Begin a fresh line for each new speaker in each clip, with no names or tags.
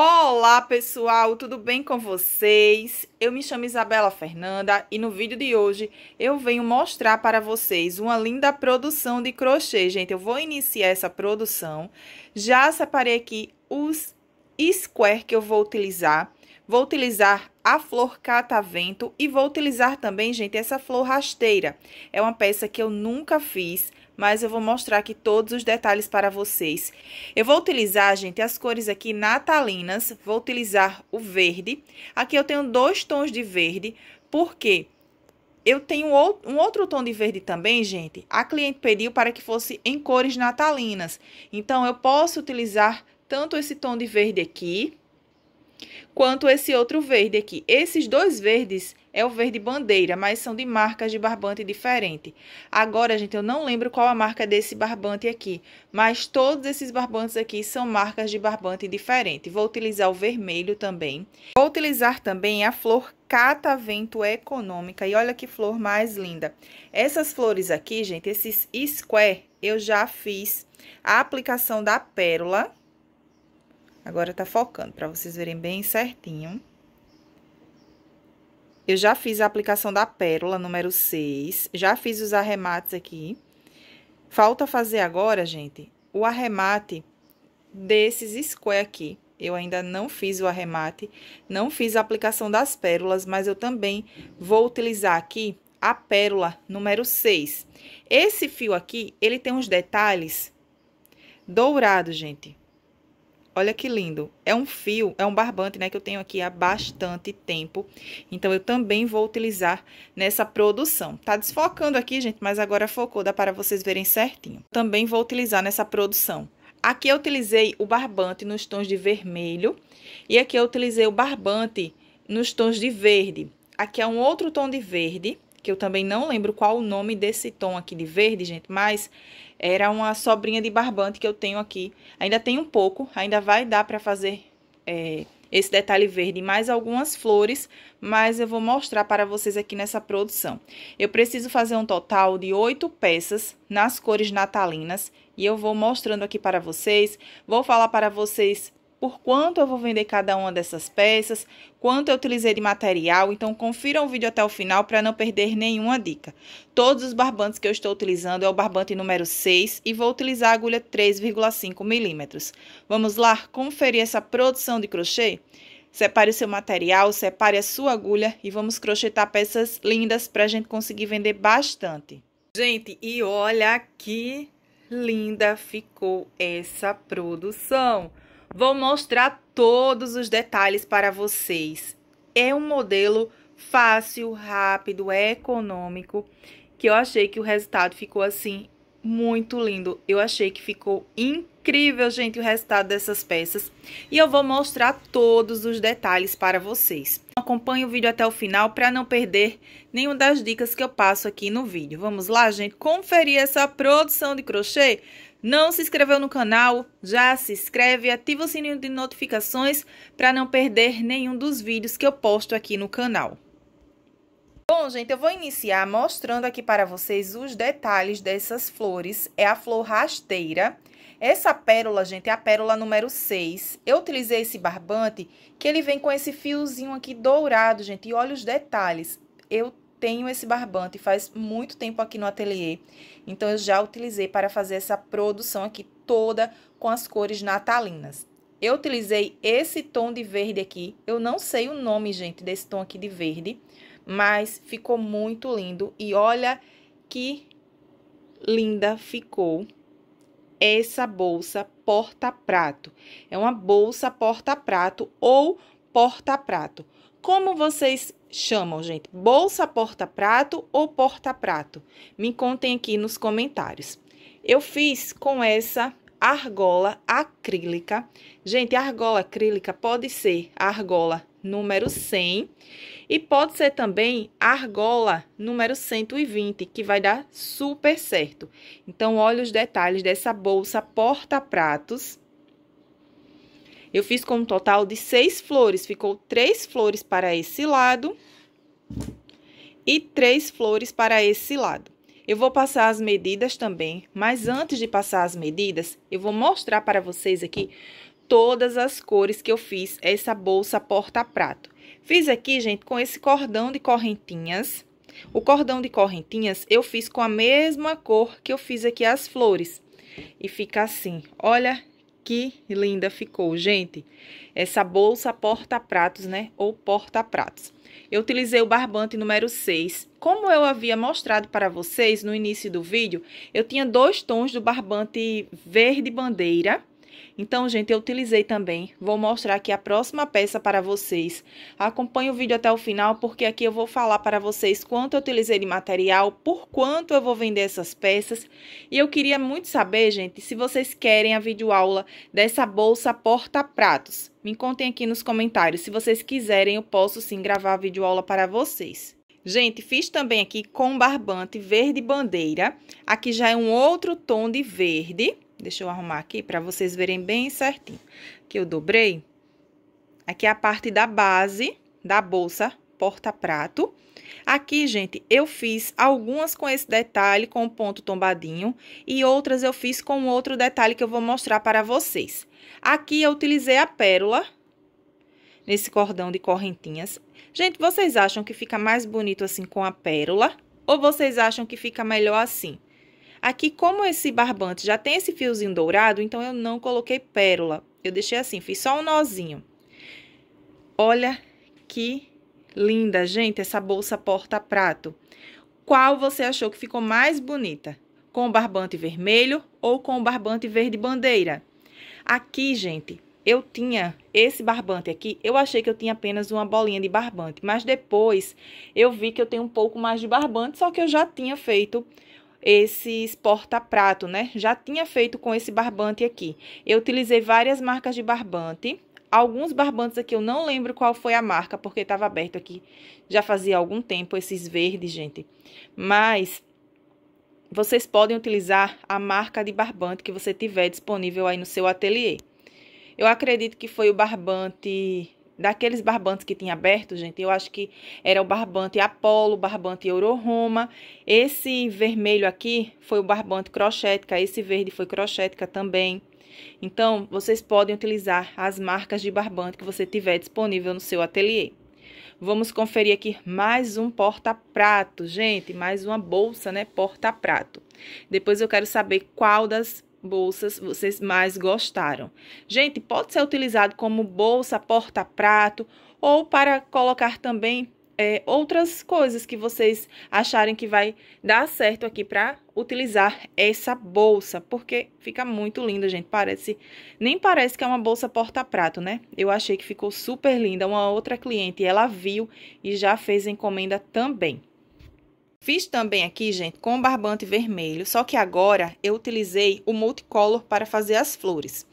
Olá pessoal, tudo bem com vocês? Eu me chamo Isabela Fernanda e no vídeo de hoje eu venho mostrar para vocês uma linda produção de crochê. Gente, eu vou iniciar essa produção. Já separei aqui os square que eu vou utilizar. Vou utilizar a flor catavento e vou utilizar também, gente, essa flor rasteira. É uma peça que eu nunca fiz, mas eu vou mostrar aqui todos os detalhes para vocês. Eu vou utilizar, gente, as cores aqui natalinas, vou utilizar o verde. Aqui eu tenho dois tons de verde, porque eu tenho um outro tom de verde também, gente. A cliente pediu para que fosse em cores natalinas, então eu posso utilizar tanto esse tom de verde aqui, Quanto esse outro verde aqui. Esses dois verdes é o verde bandeira, mas são de marcas de barbante diferente. Agora, gente, eu não lembro qual a marca desse barbante aqui, mas todos esses barbantes aqui são marcas de barbante diferente. Vou utilizar o vermelho também. Vou utilizar também a flor catavento econômica. E olha que flor mais linda. Essas flores aqui, gente, esses square, eu já fiz a aplicação da pérola Agora tá focando, para vocês verem bem certinho. Eu já fiz a aplicação da pérola número 6, já fiz os arremates aqui. Falta fazer agora, gente, o arremate desses square aqui. Eu ainda não fiz o arremate, não fiz a aplicação das pérolas, mas eu também vou utilizar aqui a pérola número 6. Esse fio aqui, ele tem uns detalhes dourados, gente. Olha que lindo. É um fio, é um barbante, né, que eu tenho aqui há bastante tempo. Então, eu também vou utilizar nessa produção. Tá desfocando aqui, gente, mas agora focou, dá para vocês verem certinho. Também vou utilizar nessa produção. Aqui eu utilizei o barbante nos tons de vermelho e aqui eu utilizei o barbante nos tons de verde. Aqui é um outro tom de verde que eu também não lembro qual o nome desse tom aqui de verde, gente, mas era uma sobrinha de barbante que eu tenho aqui. Ainda tem um pouco, ainda vai dar para fazer é, esse detalhe verde mais algumas flores, mas eu vou mostrar para vocês aqui nessa produção. Eu preciso fazer um total de oito peças nas cores natalinas e eu vou mostrando aqui para vocês. Vou falar para vocês por quanto eu vou vender cada uma dessas peças, quanto eu utilizei de material, então confira o vídeo até o final para não perder nenhuma dica. Todos os barbantes que eu estou utilizando é o barbante número 6 e vou utilizar a agulha 3,5 milímetros. Vamos lá conferir essa produção de crochê? Separe o seu material, separe a sua agulha e vamos crochetar peças lindas para a gente conseguir vender bastante. Gente, e olha que linda ficou essa produção! Vou mostrar todos os detalhes para vocês. É um modelo fácil, rápido, econômico, que eu achei que o resultado ficou assim muito lindo. Eu achei que ficou incrível incrível, gente, o resultado dessas peças. E eu vou mostrar todos os detalhes para vocês. Acompanhe o vídeo até o final para não perder nenhuma das dicas que eu passo aqui no vídeo. Vamos lá, gente, conferir essa produção de crochê? Não se inscreveu no canal? Já se inscreve e ativa o sininho de notificações para não perder nenhum dos vídeos que eu posto aqui no canal. Bom, gente, eu vou iniciar mostrando aqui para vocês os detalhes dessas flores. É a flor rasteira essa pérola, gente, é a pérola número 6. Eu utilizei esse barbante, que ele vem com esse fiozinho aqui dourado, gente. E olha os detalhes. Eu tenho esse barbante faz muito tempo aqui no ateliê. Então, eu já utilizei para fazer essa produção aqui toda com as cores natalinas. Eu utilizei esse tom de verde aqui. Eu não sei o nome, gente, desse tom aqui de verde. Mas ficou muito lindo. E olha que linda ficou essa bolsa porta-prato. É uma bolsa porta-prato ou porta-prato. Como vocês chamam, gente? Bolsa porta-prato ou porta-prato? Me contem aqui nos comentários. Eu fiz com essa argola acrílica. Gente, a argola acrílica pode ser a argola número 100 e pode ser também a argola número 120, que vai dar super certo. Então, olha os detalhes dessa bolsa porta-pratos. Eu fiz com um total de seis flores, ficou três flores para esse lado e três flores para esse lado. Eu vou passar as medidas também, mas antes de passar as medidas, eu vou mostrar para vocês aqui todas as cores que eu fiz essa bolsa porta-prato. Fiz aqui, gente, com esse cordão de correntinhas. O cordão de correntinhas eu fiz com a mesma cor que eu fiz aqui as flores. E fica assim, olha que linda ficou, gente. Essa bolsa porta-pratos, né? Ou porta-pratos. Eu utilizei o barbante número 6. Como eu havia mostrado para vocês no início do vídeo, eu tinha dois tons do barbante verde bandeira então, gente, eu utilizei também. Vou mostrar aqui a próxima peça para vocês. Acompanhe o vídeo até o final, porque aqui eu vou falar para vocês quanto eu utilizei de material, por quanto eu vou vender essas peças. E eu queria muito saber, gente, se vocês querem a videoaula dessa bolsa porta-pratos. Me contem aqui nos comentários. Se vocês quiserem, eu posso sim gravar a videoaula para vocês. Gente, fiz também aqui com barbante verde bandeira. Aqui já é um outro tom de verde. Deixa eu arrumar aqui para vocês verem bem certinho. Que eu dobrei. Aqui é a parte da base da bolsa porta-prato. Aqui, gente, eu fiz algumas com esse detalhe, com o ponto tombadinho, e outras eu fiz com outro detalhe que eu vou mostrar para vocês. Aqui eu utilizei a pérola, nesse cordão de correntinhas. Gente, vocês acham que fica mais bonito assim com a pérola? Ou vocês acham que fica melhor assim? Aqui, como esse barbante já tem esse fiozinho dourado, então eu não coloquei pérola. Eu deixei assim, fiz só um nozinho. Olha que linda, gente, essa bolsa porta-prato. Qual você achou que ficou mais bonita? Com o barbante vermelho ou com o barbante verde bandeira? Aqui, gente, eu tinha esse barbante aqui, eu achei que eu tinha apenas uma bolinha de barbante, mas depois eu vi que eu tenho um pouco mais de barbante, só que eu já tinha feito esses porta-prato, né? Já tinha feito com esse barbante aqui. Eu utilizei várias marcas de barbante. Alguns barbantes aqui eu não lembro qual foi a marca, porque estava aberto aqui já fazia algum tempo, esses verdes, gente. Mas vocês podem utilizar a marca de barbante que você tiver disponível aí no seu ateliê. Eu acredito que foi o barbante daqueles barbantes que tinha aberto, gente, eu acho que era o barbante Apolo, barbante Euroroma. Esse vermelho aqui foi o barbante crochética, esse verde foi crochética também. Então, vocês podem utilizar as marcas de barbante que você tiver disponível no seu ateliê. Vamos conferir aqui mais um porta-prato, gente, mais uma bolsa, né, porta-prato. Depois eu quero saber qual das bolsas vocês mais gostaram. Gente, pode ser utilizado como bolsa, porta-prato ou para colocar também é, outras coisas que vocês acharem que vai dar certo aqui para utilizar essa bolsa, porque fica muito linda, gente. Parece, nem parece que é uma bolsa porta-prato, né? Eu achei que ficou super linda. Uma outra cliente, ela viu e já fez encomenda também. Fiz também aqui, gente, com barbante vermelho, só que agora eu utilizei o multicolor para fazer as flores.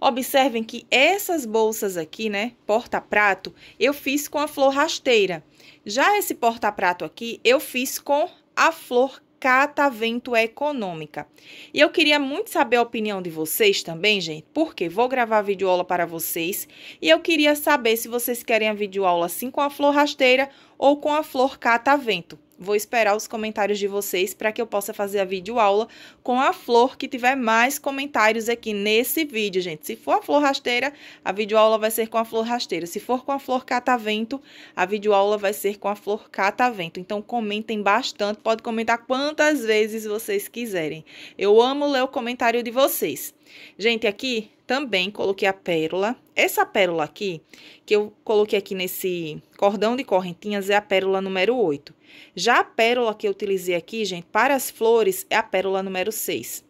Observem que essas bolsas aqui, né, porta-prato, eu fiz com a flor rasteira. Já esse porta-prato aqui, eu fiz com a flor catavento econômica. E eu queria muito saber a opinião de vocês também, gente, porque vou gravar videoaula para vocês e eu queria saber se vocês querem a videoaula assim com a flor rasteira ou com a flor catavento vou esperar os comentários de vocês para que eu possa fazer a videoaula com a flor que tiver mais comentários aqui nesse vídeo, gente. Se for a flor rasteira, a videoaula vai ser com a flor rasteira. Se for com a flor catavento, a videoaula vai ser com a flor catavento. Então, comentem bastante, pode comentar quantas vezes vocês quiserem. Eu amo ler o comentário de vocês. Gente, aqui também coloquei a pérola. Essa pérola aqui, que eu coloquei aqui nesse cordão de correntinhas, é a pérola número 8. Já a pérola que eu utilizei aqui, gente, para as flores, é a pérola número 6.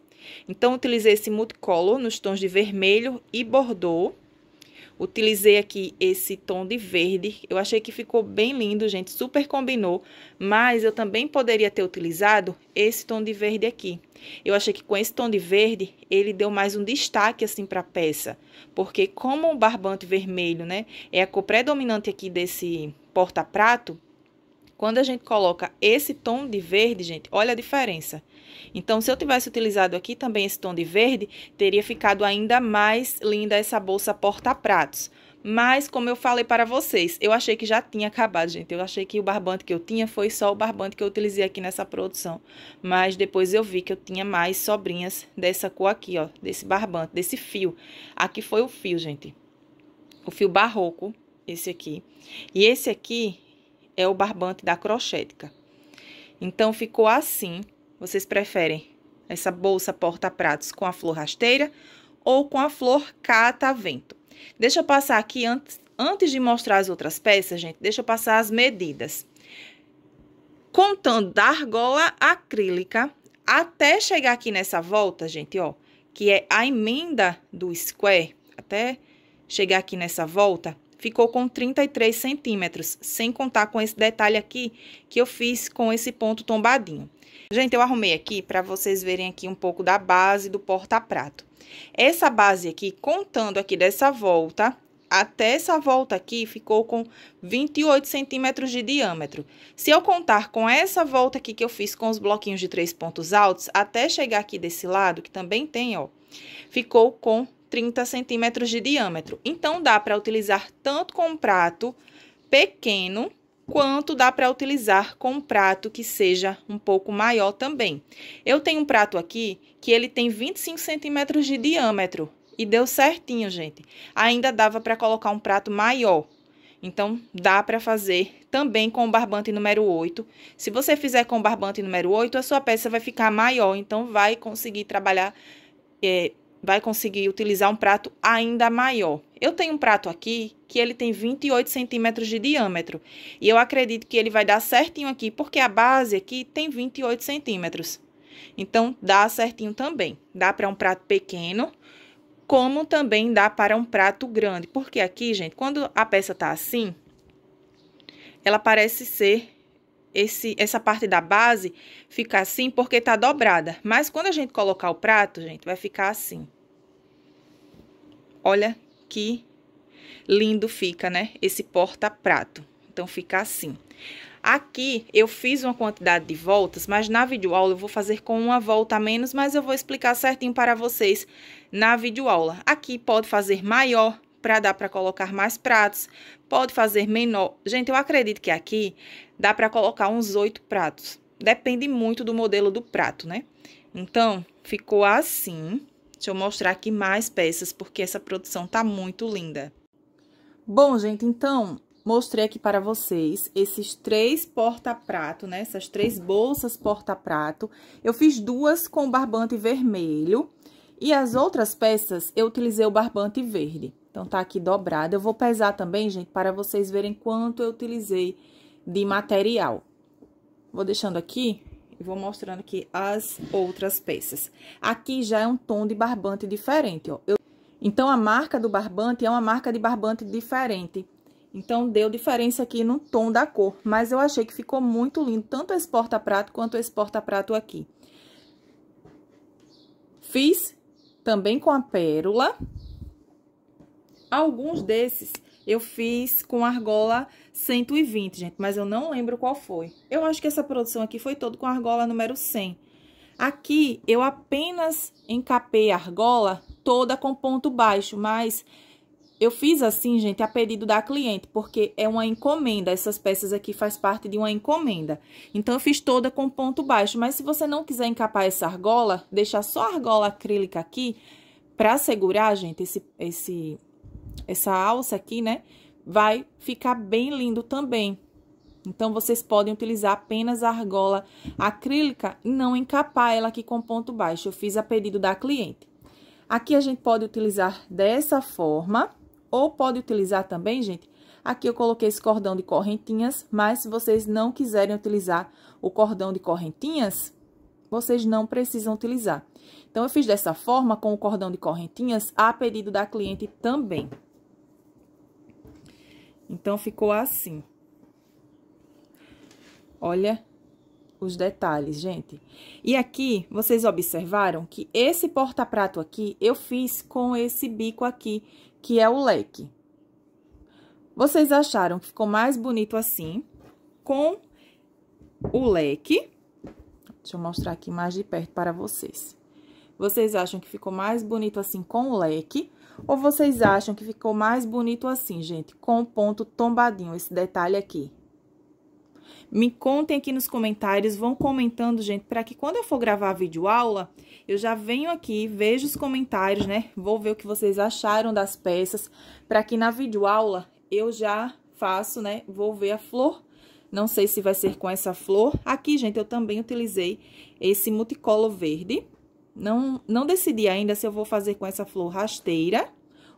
Então, utilizei esse multicolor nos tons de vermelho e bordô Utilizei aqui esse tom de verde. Eu achei que ficou bem lindo, gente. Super combinou. Mas eu também poderia ter utilizado esse tom de verde aqui. Eu achei que com esse tom de verde, ele deu mais um destaque, assim, para a peça. Porque como o barbante vermelho, né, é a cor predominante aqui desse porta-prato, quando a gente coloca esse tom de verde, gente, olha a diferença. Então, se eu tivesse utilizado aqui também esse tom de verde, teria ficado ainda mais linda essa bolsa porta-pratos. Mas, como eu falei para vocês, eu achei que já tinha acabado, gente. Eu achei que o barbante que eu tinha foi só o barbante que eu utilizei aqui nessa produção. Mas depois eu vi que eu tinha mais sobrinhas dessa cor aqui, ó. Desse barbante, desse fio. Aqui foi o fio, gente. O fio barroco, esse aqui. E esse aqui, é o barbante da crochética. Então ficou assim. Vocês preferem essa bolsa porta-pratos com a flor rasteira ou com a flor catavento? Deixa eu passar aqui antes, antes de mostrar as outras peças, gente, deixa eu passar as medidas. Contando da argola acrílica até chegar aqui nessa volta, gente, ó, que é a emenda do square, até chegar aqui nessa volta, ficou com 33 centímetros, sem contar com esse detalhe aqui que eu fiz com esse ponto tombadinho. Gente, eu arrumei aqui para vocês verem aqui um pouco da base do porta-prato. Essa base aqui, contando aqui dessa volta, até essa volta aqui ficou com 28 centímetros de diâmetro. Se eu contar com essa volta aqui que eu fiz com os bloquinhos de três pontos altos, até chegar aqui desse lado, que também tem, ó, ficou com 30 centímetros de diâmetro. Então, dá para utilizar tanto com um prato pequeno, quanto dá para utilizar com um prato que seja um pouco maior também. Eu tenho um prato aqui que ele tem 25 centímetros de diâmetro e deu certinho, gente. Ainda dava para colocar um prato maior. Então, dá para fazer também com o barbante número 8. Se você fizer com o barbante número 8, a sua peça vai ficar maior. Então, vai conseguir trabalhar é, vai conseguir utilizar um prato ainda maior. Eu tenho um prato aqui que ele tem 28 centímetros de diâmetro e eu acredito que ele vai dar certinho aqui porque a base aqui tem 28 centímetros. Então dá certinho também. Dá para um prato pequeno, como também dá para um prato grande, porque aqui, gente, quando a peça tá assim, ela parece ser esse, essa parte da base fica assim porque tá dobrada. Mas quando a gente colocar o prato, gente, vai ficar assim. Olha que lindo fica, né? Esse porta-prato. Então, fica assim. Aqui, eu fiz uma quantidade de voltas, mas na videoaula eu vou fazer com uma volta a menos, mas eu vou explicar certinho para vocês na videoaula. Aqui pode fazer maior, para dar para colocar mais pratos, pode fazer menor. Gente, eu acredito que aqui dá para colocar uns oito pratos. Depende muito do modelo do prato, né? Então, ficou assim. Deixa eu mostrar aqui mais peças, porque essa produção tá muito linda. Bom, gente, então, mostrei aqui para vocês esses três porta-prato, né? Essas três bolsas porta-prato. Eu fiz duas com barbante vermelho e as outras peças eu utilizei o barbante verde. Então, tá aqui dobrado, Eu vou pesar também, gente, para vocês verem quanto eu utilizei de material. Vou deixando aqui e vou mostrando aqui as outras peças. Aqui já é um tom de barbante diferente, ó. Eu... Então, a marca do barbante é uma marca de barbante diferente. Então, deu diferença aqui no tom da cor, mas eu achei que ficou muito lindo, tanto esse porta-prato quanto esse porta-prato aqui. Fiz também com a pérola, Alguns desses eu fiz com argola 120, gente, mas eu não lembro qual foi. Eu acho que essa produção aqui foi toda com argola número 100. Aqui, eu apenas encapei a argola toda com ponto baixo, mas eu fiz assim, gente, a pedido da cliente, porque é uma encomenda, essas peças aqui faz parte de uma encomenda. Então, eu fiz toda com ponto baixo, mas se você não quiser encapar essa argola, deixar só a argola acrílica aqui, para segurar, gente, esse, esse essa alça aqui, né? Vai ficar bem lindo também. Então, vocês podem utilizar apenas a argola acrílica e não encapar ela aqui com ponto baixo. Eu fiz a pedido da cliente. Aqui a gente pode utilizar dessa forma, ou pode utilizar também, gente, Aqui eu coloquei esse cordão de correntinhas, mas se vocês não quiserem utilizar o cordão de correntinhas, vocês não precisam utilizar. Então, eu fiz dessa forma com o cordão de correntinhas a pedido da cliente também. Então, ficou assim. Olha os detalhes, gente. E aqui, vocês observaram que esse porta-prato aqui, eu fiz com esse bico aqui, que é o leque. Vocês acharam que ficou mais bonito assim, com o leque. Deixa eu mostrar aqui mais de perto para vocês. Vocês acham que ficou mais bonito assim com o leque ou vocês acham que ficou mais bonito assim, gente, com o ponto tombadinho, esse detalhe aqui? Me contem aqui nos comentários, vão comentando, gente, para que quando eu for gravar a videoaula, eu já venho aqui, vejo os comentários, né? Vou ver o que vocês acharam das peças, para que na videoaula eu já faço, né? Vou ver a flor. Não sei se vai ser com essa flor. Aqui, gente, eu também utilizei esse multicolor verde. Não, não decidi ainda se eu vou fazer com essa flor rasteira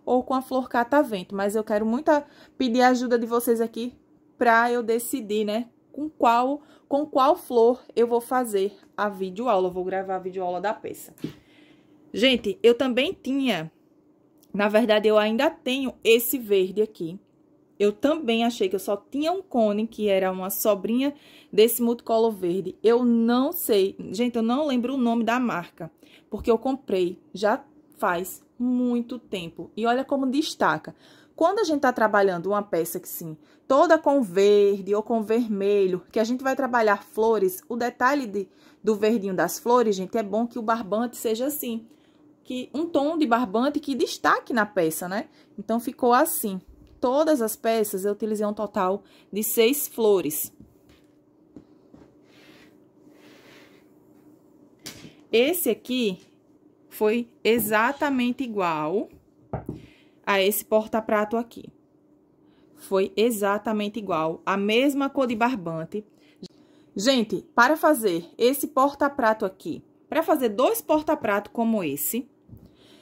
ou com a flor catavento, mas eu quero muito pedir a ajuda de vocês aqui para eu decidir, né, com qual com qual flor eu vou fazer a videoaula, vou gravar a videoaula da peça. Gente, eu também tinha, na verdade eu ainda tenho esse verde aqui. Eu também achei que eu só tinha um cone, que era uma sobrinha desse multicolor verde. Eu não sei, gente, eu não lembro o nome da marca porque eu comprei já faz muito tempo. E olha como destaca. Quando a gente está trabalhando uma peça que sim, toda com verde ou com vermelho, que a gente vai trabalhar flores, o detalhe de, do verdinho das flores, gente, é bom que o barbante seja assim. que Um tom de barbante que destaque na peça, né? Então, ficou assim. Todas as peças eu utilizei um total de seis flores. Esse aqui foi exatamente igual a esse porta-prato aqui. Foi exatamente igual, a mesma cor de barbante. Gente, para fazer esse porta-prato aqui, para fazer dois porta-prato como esse,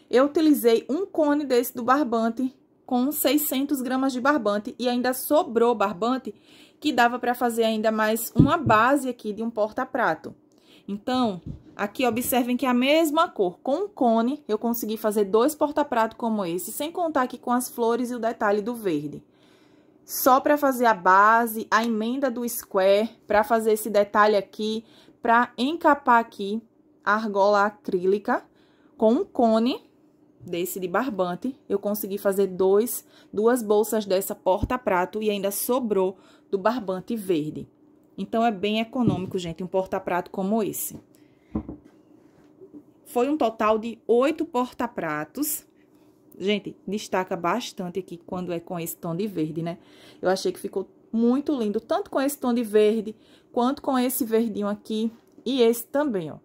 eu utilizei um cone desse do barbante com 600 gramas de barbante e ainda sobrou barbante que dava para fazer ainda mais uma base aqui de um porta-prato. Então, Aqui, observem que é a mesma cor, com um cone, eu consegui fazer dois porta-prato como esse, sem contar aqui com as flores e o detalhe do verde. Só para fazer a base, a emenda do square, para fazer esse detalhe aqui, para encapar aqui a argola acrílica com um cone desse de barbante, eu consegui fazer dois, duas bolsas dessa porta-prato e ainda sobrou do barbante verde. Então, é bem econômico, gente, um porta-prato como esse. Foi um total de oito porta-pratos. Gente, destaca bastante aqui quando é com esse tom de verde, né? Eu achei que ficou muito lindo, tanto com esse tom de verde, quanto com esse verdinho aqui e esse também, ó.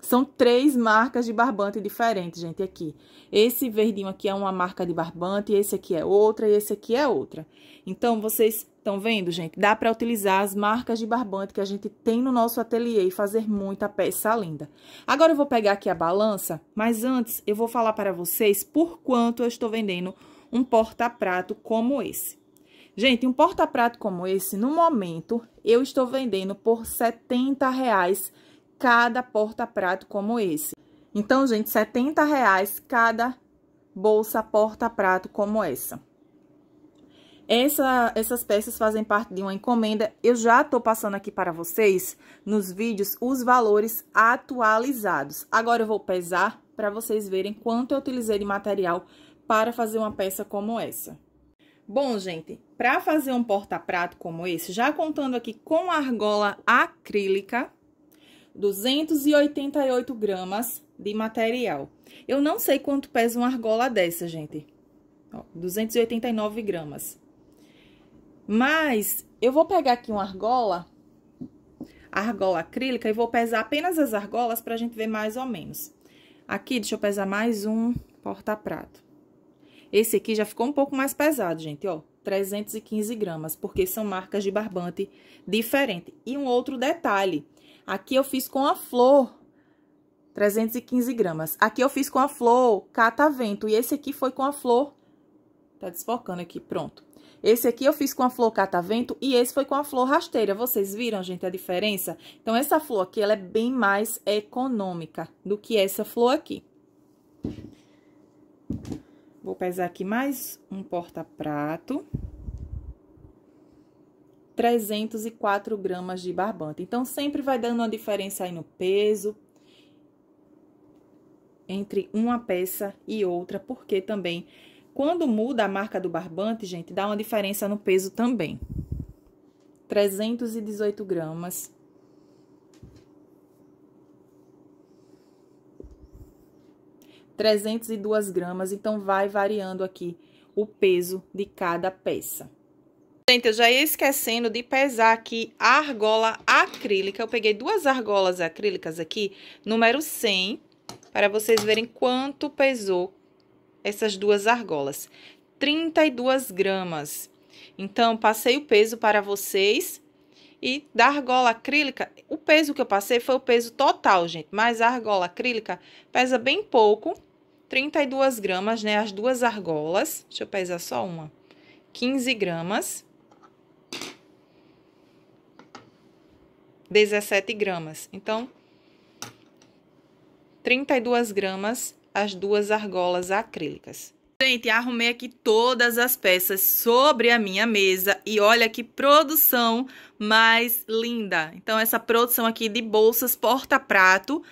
São três marcas de barbante diferentes, gente, aqui. Esse verdinho aqui é uma marca de barbante, esse aqui é outra e esse aqui é outra. Então, vocês Estão vendo, gente? Dá para utilizar as marcas de barbante que a gente tem no nosso ateliê e fazer muita peça linda. Agora eu vou pegar aqui a balança, mas antes eu vou falar para vocês por quanto eu estou vendendo um porta-prato como esse. Gente, um porta-prato como esse, no momento, eu estou vendendo por R$ 70,00 cada porta-prato como esse. Então, gente, R$ 70,00 cada bolsa porta-prato como essa. Essa, essas peças fazem parte de uma encomenda. Eu já tô passando aqui para vocês, nos vídeos, os valores atualizados. Agora eu vou pesar para vocês verem quanto eu utilizei de material para fazer uma peça como essa. Bom, gente, para fazer um porta-prato como esse, já contando aqui com argola acrílica, 288 gramas de material. Eu não sei quanto pesa uma argola dessa, gente. Ó, 289 gramas. Mas eu vou pegar aqui uma argola, argola acrílica, e vou pesar apenas as argolas para a gente ver mais ou menos. Aqui, deixa eu pesar mais um porta-prato. Esse aqui já ficou um pouco mais pesado, gente, ó. 315 gramas, porque são marcas de barbante diferente. E um outro detalhe, aqui eu fiz com a flor, 315 gramas. Aqui eu fiz com a flor catavento, e esse aqui foi com a flor, tá desfocando aqui, pronto. Esse aqui eu fiz com a flor catavento e esse foi com a flor rasteira. Vocês viram, gente, a diferença? Então, essa flor aqui, ela é bem mais econômica do que essa flor aqui. Vou pesar aqui mais um porta-prato. 304 gramas de barbante. Então, sempre vai dando uma diferença aí no peso, entre uma peça e outra, porque também quando muda a marca do barbante, gente, dá uma diferença no peso também. 318 gramas. 302 duas gramas, então vai variando aqui o peso de cada peça. Gente, eu já ia esquecendo de pesar aqui a argola acrílica. Eu peguei duas argolas acrílicas aqui, número 100, para vocês verem quanto pesou essas duas argolas. 32 gramas. Então, passei o peso para vocês. E da argola acrílica, o peso que eu passei foi o peso total, gente. Mas a argola acrílica pesa bem pouco, 32 gramas, né? As duas argolas. Deixa eu pesar só uma. 15 gramas. 17 gramas. Então, 32 gramas as duas argolas acrílicas. Gente, arrumei aqui todas as peças sobre a minha mesa e olha que produção mais linda. Então, essa produção aqui de bolsas porta-prato,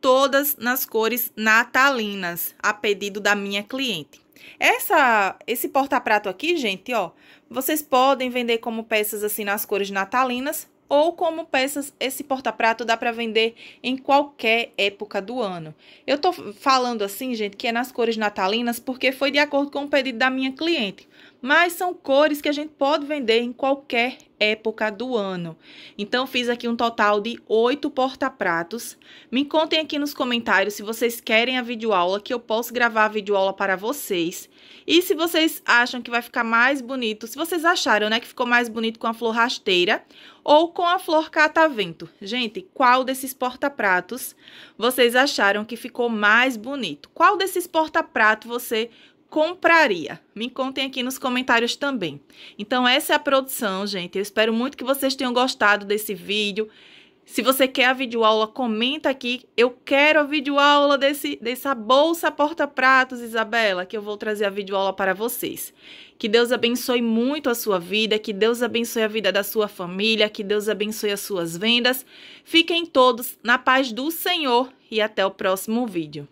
todas nas cores natalinas, a pedido da minha cliente. Essa, esse porta-prato aqui, gente, ó, vocês podem vender como peças assim nas cores natalinas ou como peças, esse porta-prato dá para vender em qualquer época do ano. Eu estou falando assim, gente, que é nas cores natalinas, porque foi de acordo com o pedido da minha cliente mas são cores que a gente pode vender em qualquer época do ano. Então, fiz aqui um total de oito porta-pratos. Me contem aqui nos comentários se vocês querem a videoaula, que eu posso gravar a videoaula para vocês. E se vocês acham que vai ficar mais bonito, se vocês acharam, né, que ficou mais bonito com a flor rasteira ou com a flor catavento. Gente, qual desses porta-pratos vocês acharam que ficou mais bonito? Qual desses porta-pratos você compraria? Me contem aqui nos comentários também. Então essa é a produção, gente. Eu espero muito que vocês tenham gostado desse vídeo. Se você quer a videoaula, comenta aqui. Eu quero a videoaula desse, dessa bolsa porta-pratos, Isabela, que eu vou trazer a videoaula para vocês. Que Deus abençoe muito a sua vida, que Deus abençoe a vida da sua família, que Deus abençoe as suas vendas. Fiquem todos na paz do Senhor e até o próximo vídeo.